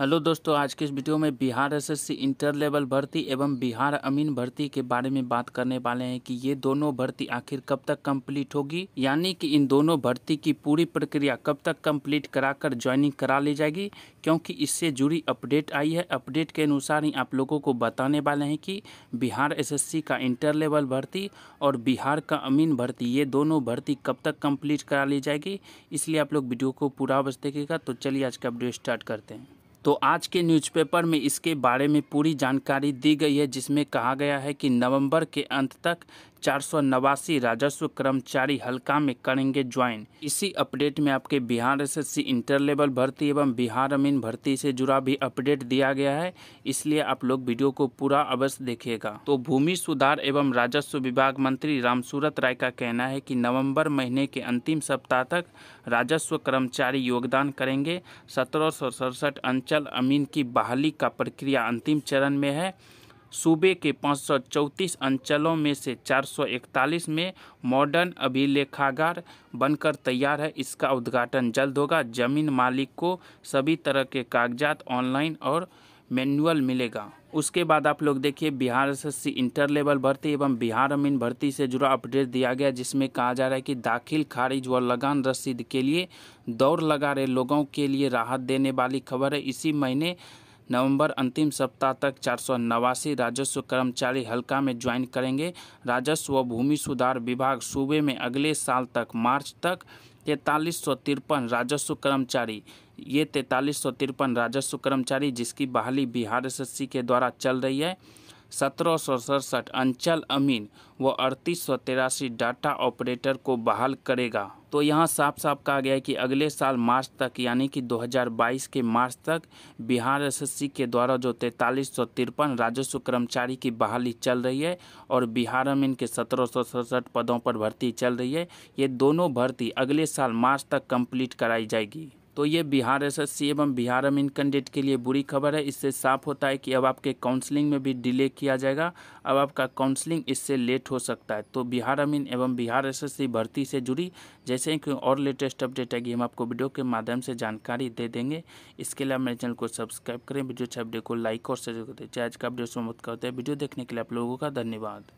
hello दोस्तों आज के इस वीडियो में बिहार एसएससी इंटर लेवल भर्ती एवं बिहार अमीन भर्ती के बारे में बात करने वाले हैं कि ये दोनों भर्ती आखिर कब तक कंप्लीट होगी यानी कि इन दोनों भर्ती की पूरी प्रक्रिया कब तक कंप्लीट कराकर ज्वाइनिंग करा ली जाएगी क्योंकि इससे जुड़ी अपडेट आई है अपडेट के अनुसार ही आप लोगों को बताने वाले हैं कि बिहार एस का इंटर लेवल भर्ती और बिहार का अमीन भर्ती ये दोनों भर्ती कब तक कम्प्लीट करा ली जाएगी इसलिए आप लोग वीडियो को पूरा अवश्य देखेगा तो चलिए आज का वीडियो स्टार्ट करते हैं तो आज के न्यूज़पेपर में इसके बारे में पूरी जानकारी दी गई है जिसमें कहा गया है कि नवंबर के अंत तक चार सौ नवासी राजस्व कर्मचारी हल्का में करेंगे ज्वाइन इसी अपडेट में आपके बिहार एसएससी इंटर लेवल भर्ती एवं बिहार अमीन भर्ती से जुड़ा भी अपडेट दिया गया है इसलिए आप लोग वीडियो को पूरा अवश्य देखिएगा तो भूमि सुधार एवं राजस्व विभाग मंत्री रामसूरत राय का कहना है कि नवम्बर महीने के अंतिम सप्ताह तक राजस्व कर्मचारी योगदान करेंगे सत्रह अंचल अमीन की बहाली का प्रक्रिया अंतिम चरण में है सूबे के पाँच अंचलों में से 441 में मॉडर्न अभिलेखागार बनकर तैयार है इसका उद्घाटन जल्द होगा जमीन मालिक को सभी तरह के कागजात ऑनलाइन और मैनुअल मिलेगा उसके बाद आप लोग देखिए बिहार एस इंटर लेवल भर्ती एवं बिहार अमीन भर्ती से जुड़ा अपडेट दिया गया जिसमें कहा जा रहा है कि दाखिल खारिज व लगान रसीद के लिए दौड़ लगा रहे लोगों के लिए राहत देने वाली खबर है इसी महीने नवंबर अंतिम सप्ताह तक चार सौ नवासी राजस्व कर्मचारी हल्का में ज्वाइन करेंगे राजस्व व भूमि सुधार विभाग सूबे में अगले साल तक मार्च तक तैंतालीस सौ तिरपन राजस्व कर्मचारी ये तैंतालीस सौ तिरपन राजस्व कर्मचारी जिसकी बहाली बिहार एस के द्वारा चल रही है सत्रह सौ सड़सठ अंचल अमीन व अड़तीस सौ तिरासी डाटा ऑपरेटर को बहाल करेगा तो यहाँ साफ साफ कहा गया है कि अगले साल मार्च तक यानी कि 2022 के मार्च तक बिहार एसएससी के द्वारा जो तैंतालीस सौ तिरपन राजस्व कर्मचारी की बहाली चल रही है और बिहार में इनके सत्रह सौ सड़सठ पदों पर भर्ती चल रही है ये दोनों भर्ती अगले साल मार्च तक कंप्लीट कराई जाएगी तो ये बिहार एसएससी एवं बिहार अमीन कैंडिडेट के लिए बुरी खबर है इससे साफ होता है कि अब आपके काउंसलिंग में भी डिले किया जाएगा अब आपका काउंसलिंग इससे लेट हो सकता है तो बिहार अमीन एवं बिहार एसएससी भर्ती से जुड़ी जैसे कि और लेटेस्ट अपडेट आएगी हम आपको वीडियो के माध्यम से जानकारी दे देंगे इसके लिए मेरे चैनल को सब्सक्राइब करें वीडियो अच्छा वीडियो को लाइक और शेयर करें चाहे आज का अपडेट समझ करते हैं वीडियो देखने के लिए आप लोगों का धन्यवाद